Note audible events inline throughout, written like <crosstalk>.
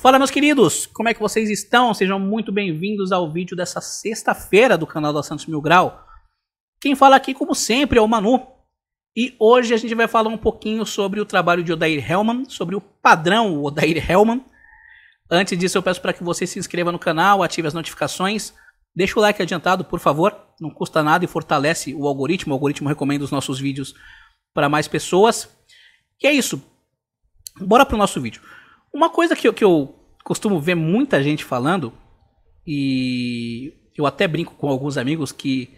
Fala meus queridos, como é que vocês estão? Sejam muito bem-vindos ao vídeo dessa sexta-feira do canal da Santos Mil Grau. Quem fala aqui, como sempre, é o Manu. E hoje a gente vai falar um pouquinho sobre o trabalho de Odair Hellman, sobre o padrão Odair Hellman. Antes disso, eu peço para que você se inscreva no canal, ative as notificações, deixe o like adiantado, por favor. Não custa nada e fortalece o algoritmo. O algoritmo recomenda os nossos vídeos para mais pessoas. E é isso. Bora pro nosso vídeo. Uma coisa que eu, que eu costumo ver muita gente falando, e eu até brinco com alguns amigos que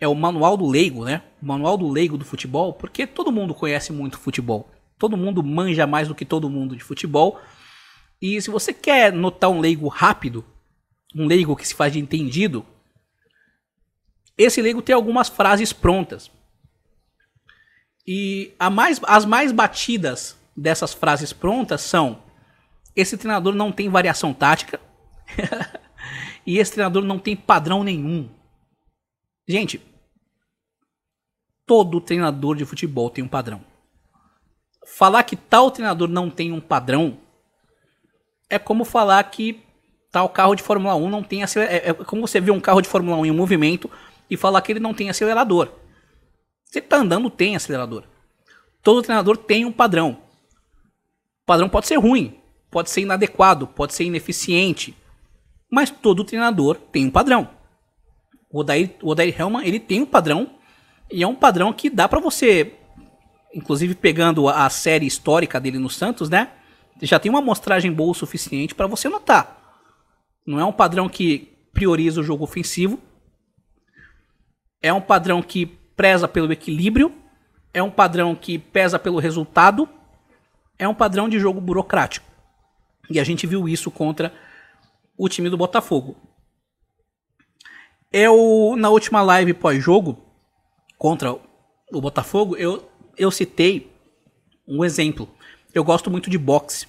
é o manual do leigo, né? O manual do leigo do futebol, porque todo mundo conhece muito futebol. Todo mundo manja mais do que todo mundo de futebol. E se você quer notar um leigo rápido, um leigo que se faz de entendido, esse leigo tem algumas frases prontas. E mais, as mais batidas dessas frases prontas são esse treinador não tem variação tática. <laughs> e esse treinador não tem padrão nenhum. Gente, todo treinador de futebol tem um padrão. Falar que tal treinador não tem um padrão é como falar que tal carro de Fórmula 1 não tem acelerador. É, é como você vê um carro de Fórmula 1 em movimento e falar que ele não tem acelerador. Você está andando, tem acelerador. Todo treinador tem um padrão. O padrão pode ser ruim, pode ser inadequado, pode ser ineficiente. Mas todo treinador tem um padrão. O Odair, o Odair Helman, ele tem um padrão e é um padrão que dá para você, inclusive pegando a série histórica dele no Santos, né? Já tem uma amostragem boa o suficiente para você notar. Não é um padrão que prioriza o jogo ofensivo. É um padrão que preza pelo equilíbrio. É um padrão que pesa pelo resultado. É um padrão de jogo burocrático. E a gente viu isso contra o time do Botafogo. Eu, na última live pós-jogo, contra o Botafogo, eu, eu citei um exemplo. Eu gosto muito de boxe.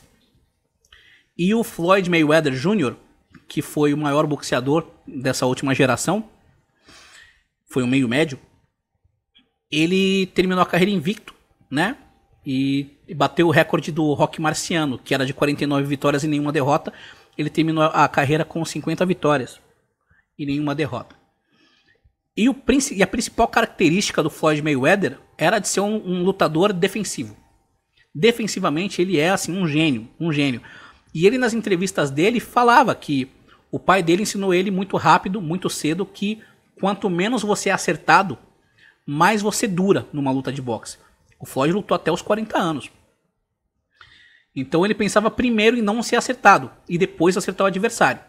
E o Floyd Mayweather Jr., que foi o maior boxeador dessa última geração, foi um meio médio, ele terminou a carreira invicto, né? E e bateu o recorde do Rock Marciano, que era de 49 vitórias e nenhuma derrota. Ele terminou a carreira com 50 vitórias e nenhuma derrota. E, o, e a principal característica do Floyd Mayweather era de ser um, um lutador defensivo. Defensivamente, ele é assim um gênio, um gênio. E ele nas entrevistas dele falava que o pai dele ensinou ele muito rápido, muito cedo, que quanto menos você é acertado, mais você dura numa luta de boxe. O Floyd lutou até os 40 anos. Então ele pensava primeiro em não ser acertado e depois acertar o adversário.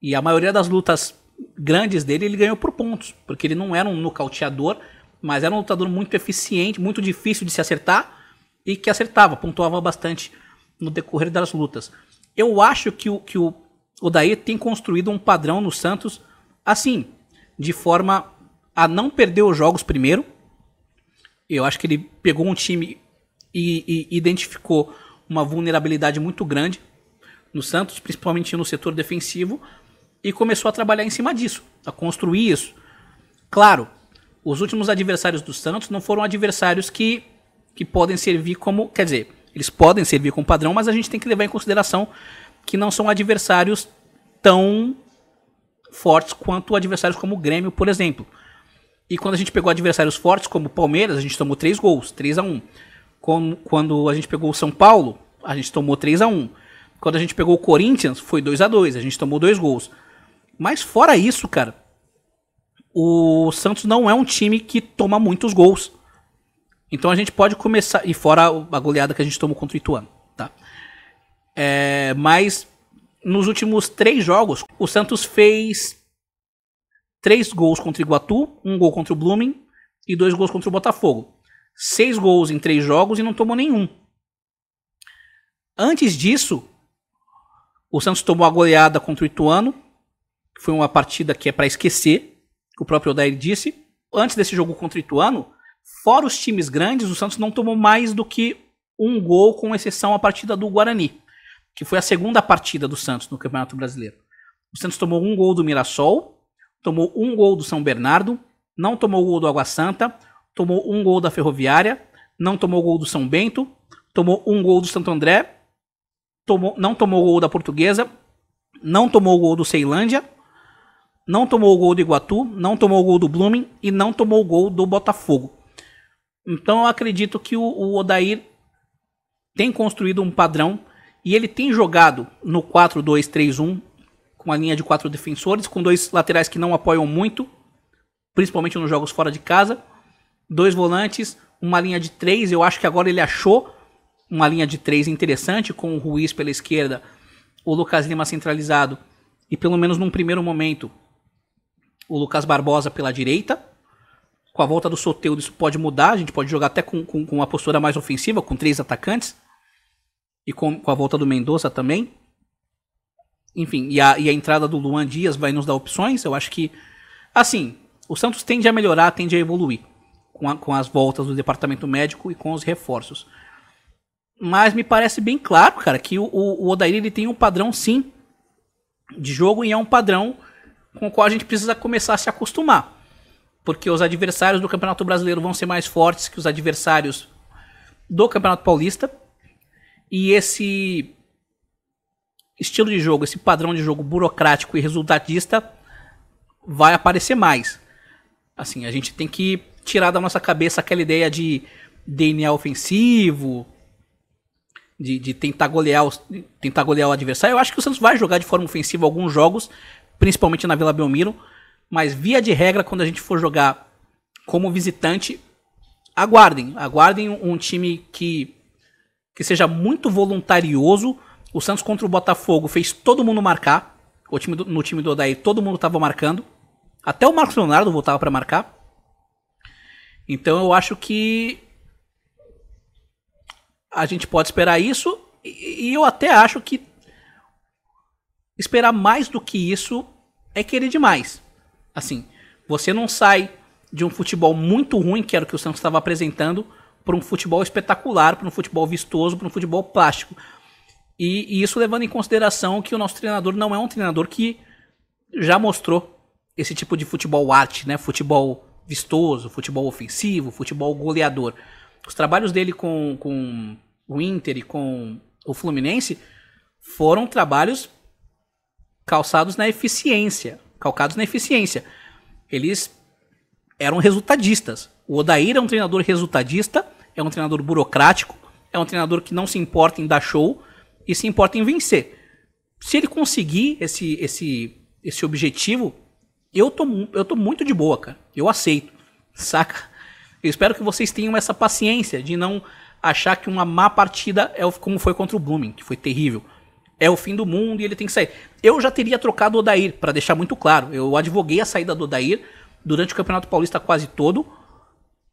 E a maioria das lutas grandes dele ele ganhou por pontos, porque ele não era um nocauteador, mas era um lutador muito eficiente, muito difícil de se acertar e que acertava, pontuava bastante no decorrer das lutas. Eu acho que o, que o Odair tem construído um padrão no Santos assim, de forma a não perder os jogos primeiro. Eu acho que ele pegou um time e, e identificou uma vulnerabilidade muito grande no Santos, principalmente no setor defensivo, e começou a trabalhar em cima disso, a construir isso. Claro, os últimos adversários do Santos não foram adversários que, que podem servir como. Quer dizer, eles podem servir como padrão, mas a gente tem que levar em consideração que não são adversários tão fortes quanto adversários como o Grêmio, por exemplo. E quando a gente pegou adversários fortes como o Palmeiras, a gente tomou 3 gols, 3 a 1. Quando a gente pegou o São Paulo, a gente tomou 3 a 1 Quando a gente pegou o Corinthians, foi 2 a 2 a gente tomou dois gols. Mas fora isso, cara, o Santos não é um time que toma muitos gols. Então a gente pode começar. E fora a goleada que a gente tomou contra o Ituano, tá? É, mas nos últimos três jogos, o Santos fez três gols contra o Iguatu, um gol contra o Blooming e dois gols contra o Botafogo. Seis gols em três jogos e não tomou nenhum. Antes disso, o Santos tomou a goleada contra o Ituano. Foi uma partida que é para esquecer, o próprio Odair disse. Antes desse jogo contra o Ituano, fora os times grandes, o Santos não tomou mais do que um gol, com exceção a partida do Guarani, que foi a segunda partida do Santos no Campeonato Brasileiro. O Santos tomou um gol do Mirassol, tomou um gol do São Bernardo, não tomou gol do Água Santa, tomou um gol da Ferroviária, não tomou gol do São Bento, tomou um gol do Santo André tomou, não tomou o gol da Portuguesa, não tomou o gol do Ceilândia, não tomou o gol do Iguatu, não tomou o gol do Blooming e não tomou o gol do Botafogo. Então eu acredito que o, o Odair tem construído um padrão e ele tem jogado no 4-2-3-1 com a linha de quatro defensores, com dois laterais que não apoiam muito, principalmente nos jogos fora de casa, dois volantes, uma linha de três. Eu acho que agora ele achou uma linha de três interessante, com o Ruiz pela esquerda, o Lucas Lima centralizado e, pelo menos num primeiro momento, o Lucas Barbosa pela direita. Com a volta do Soteudo, isso pode mudar. A gente pode jogar até com, com, com uma postura mais ofensiva, com três atacantes. E com, com a volta do Mendonça também. Enfim, e a, e a entrada do Luan Dias vai nos dar opções. Eu acho que, assim, o Santos tende a melhorar, tende a evoluir com, a, com as voltas do departamento médico e com os reforços. Mas me parece bem claro, cara, que o, o Odair ele tem um padrão sim de jogo e é um padrão com o qual a gente precisa começar a se acostumar. Porque os adversários do Campeonato Brasileiro vão ser mais fortes que os adversários do Campeonato Paulista. E esse estilo de jogo, esse padrão de jogo burocrático e resultadista vai aparecer mais. Assim, a gente tem que tirar da nossa cabeça aquela ideia de DNA ofensivo, de, de tentar, golear os, de tentar golear o adversário. Eu acho que o Santos vai jogar de forma ofensiva alguns jogos, principalmente na Vila Belmiro. Mas via de regra, quando a gente for jogar como visitante, aguardem. Aguardem um time que, que seja muito voluntarioso. O Santos contra o Botafogo fez todo mundo marcar. O time do, no time do Odair, todo mundo estava marcando. Até o Marcos Leonardo voltava para marcar. Então eu acho que a gente pode esperar isso e, eu até acho que esperar mais do que isso é querer demais. Assim, você não sai de um futebol muito ruim, que era o que o Santos estava apresentando, para um futebol espetacular, para um futebol vistoso, para um futebol plástico. E, e, isso levando em consideração que o nosso treinador não é um treinador que já mostrou esse tipo de futebol arte, né? Futebol vistoso, futebol ofensivo, futebol goleador. Os trabalhos dele com, com o Inter e com o Fluminense foram trabalhos calçados na eficiência, calcados na eficiência. Eles eram resultadistas. O Odair é um treinador resultadista, é um treinador burocrático, é um treinador que não se importa em dar show e se importa em vencer. Se ele conseguir esse esse esse objetivo, eu tô, eu tô muito de boa, cara. Eu aceito, saca? Eu espero que vocês tenham essa paciência de não achar que uma má partida é como foi contra o Blooming, que foi terrível. É o fim do mundo e ele tem que sair. Eu já teria trocado o Odair, para deixar muito claro. Eu advoguei a saída do Odair durante o Campeonato Paulista quase todo,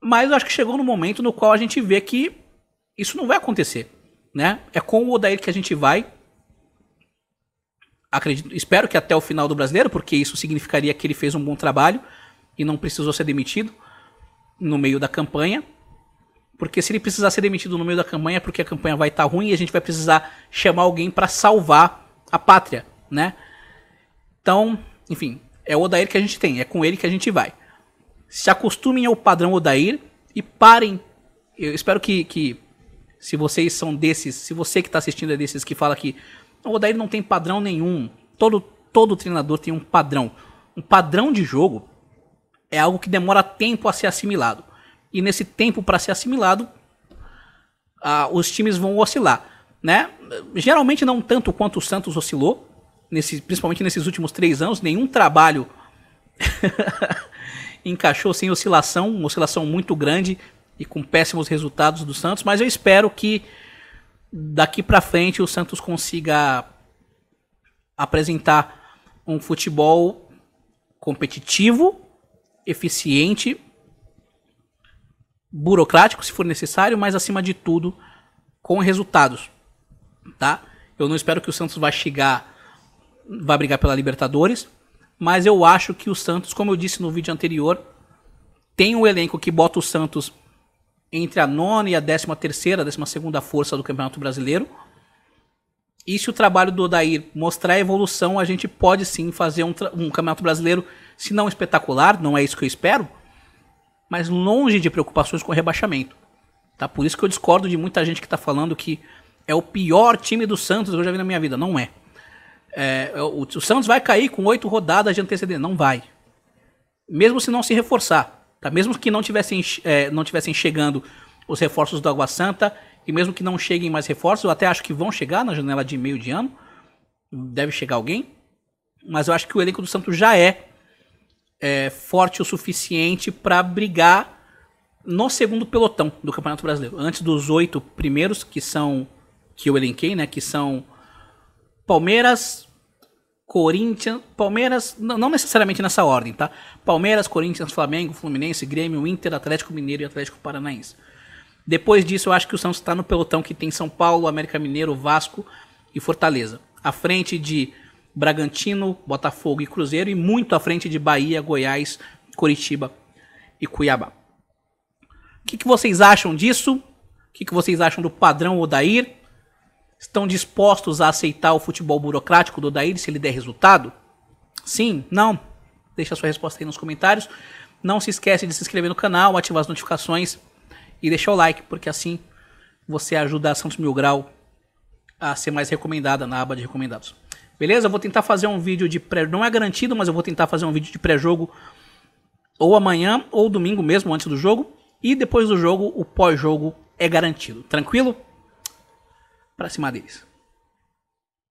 mas eu acho que chegou no momento no qual a gente vê que isso não vai acontecer, né? É com o Odair que a gente vai. Acredito, espero que até o final do Brasileiro, porque isso significaria que ele fez um bom trabalho e não precisou ser demitido no meio da campanha. Porque se ele precisar ser demitido no meio da campanha, é porque a campanha vai estar tá ruim e a gente vai precisar chamar alguém para salvar a pátria, né? Então, enfim, é o Odair que a gente tem, é com ele que a gente vai. Se acostumem ao padrão Odair e parem. Eu espero que, que se vocês são desses, se você que está assistindo é desses que fala que o Odair não tem padrão nenhum, todo, todo treinador tem um padrão. Um padrão de jogo é algo que demora tempo a ser assimilado. E nesse tempo para ser assimilado, ah, os times vão oscilar. Né? Geralmente não tanto quanto o Santos oscilou, nesse, principalmente nesses últimos três anos, nenhum trabalho <laughs> encaixou sem oscilação, uma oscilação muito grande e com péssimos resultados do Santos, mas eu espero que daqui para frente o Santos consiga apresentar um futebol competitivo, eficiente, burocrático se for necessário, mas acima de tudo com resultados, tá? Eu não espero que o Santos vá chegar, vá brigar pela Libertadores, mas eu acho que o Santos, como eu disse no vídeo anterior, tem um elenco que bota o Santos entre a nona e a décima terceira, décima segunda força do Campeonato Brasileiro. E se o trabalho do Odair mostrar evolução, a gente pode sim fazer um, um Campeonato Brasileiro se não espetacular, não é isso que eu espero, mas longe de preocupações com rebaixamento. Tá? Por isso que eu discordo de muita gente que está falando que é o pior time do Santos que eu já vi na minha vida. Não é. é. é o, o, Santos vai cair com oito rodadas de antecedência. Não vai. Mesmo se não se reforçar. Tá? Mesmo que não tivessem, é, não tivessem chegando os reforços do Água Santa, e mesmo que não cheguem mais reforços, eu até acho que vão chegar na janela de meio de ano. Deve chegar alguém. Mas eu acho que o elenco do Santos já é é, forte o suficiente para brigar no segundo pelotão do Campeonato Brasileiro. Antes dos oito primeiros, que são. que eu elenquei, né? Que são Palmeiras, Corinthians. Palmeiras, não necessariamente nessa ordem, tá? Palmeiras, Corinthians, Flamengo, Fluminense, Grêmio, Inter, Atlético Mineiro e Atlético Paranaense. Depois disso, eu acho que o Santos está no pelotão que tem São Paulo, América Mineiro, Vasco e Fortaleza. À frente de Bragantino, Botafogo e Cruzeiro, e muito à frente de Bahia, Goiás, Curitiba e Cuiabá. O que, que vocês acham disso? O que, que vocês acham do padrão Odair? Estão dispostos a aceitar o futebol burocrático do Odair se ele der resultado? Sim? Não? Deixa a sua resposta aí nos comentários. Não se esquece de se inscrever no canal, ativar as notificações e deixar o like, porque assim você ajuda a Santos Mil Grau a ser mais recomendada na aba de recomendados. Beleza? Eu vou tentar fazer um vídeo de pré... Não é garantido, mas eu vou tentar fazer um vídeo de pré-jogo ou amanhã ou domingo mesmo, antes do jogo. E depois do jogo, o pós-jogo é garantido. Tranquilo? Pra cima deles.